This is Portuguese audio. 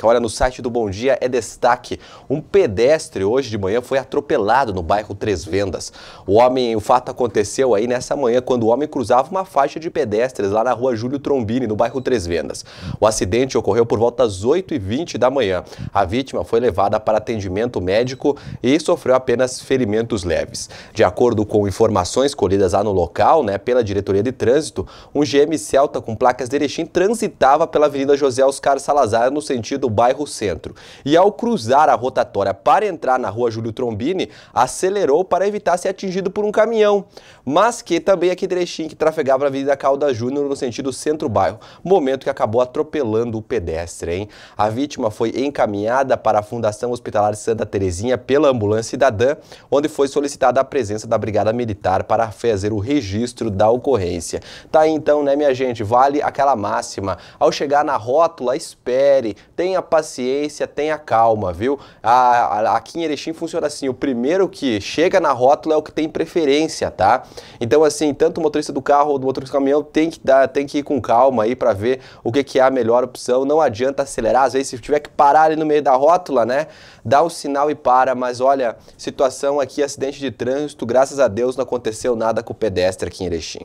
Então, olha, no site do Bom Dia é destaque. Um pedestre hoje de manhã foi atropelado no bairro Três Vendas. O homem, o fato aconteceu aí nessa manhã, quando o homem cruzava uma faixa de pedestres lá na rua Júlio Trombini, no bairro Três Vendas. O acidente ocorreu por volta das 8h20 da manhã. A vítima foi levada para atendimento médico e sofreu apenas ferimentos leves. De acordo com informações colhidas lá no local, né, pela diretoria de trânsito, um GM Celta com placas de Erechim transitava pela Avenida José Oscar Salazar no sentido bairro Centro. E ao cruzar a rotatória para entrar na rua Júlio Trombini, acelerou para evitar ser atingido por um caminhão, mas que também aqui trechinho que trafegava na Avenida Calda Júnior no sentido centro-bairro, momento que acabou atropelando o pedestre. Hein? A vítima foi encaminhada para a Fundação Hospitalar Santa Terezinha pela ambulância cidadã, onde foi solicitada a presença da Brigada Militar para fazer o registro da ocorrência. Tá aí então, né, minha gente? Vale aquela máxima. Ao chegar na rótula, espere, tenha tenha paciência, tenha calma, viu? A, a, aqui em Erechim funciona assim, o primeiro que chega na rótula é o que tem preferência, tá? Então assim, tanto o motorista do carro ou do motorista do caminhão tem que, dar, tem que ir com calma aí para ver o que, que é a melhor opção, não adianta acelerar, às vezes se tiver que parar ali no meio da rótula, né? Dá o sinal e para, mas olha, situação aqui, acidente de trânsito, graças a Deus não aconteceu nada com o pedestre aqui em Erechim.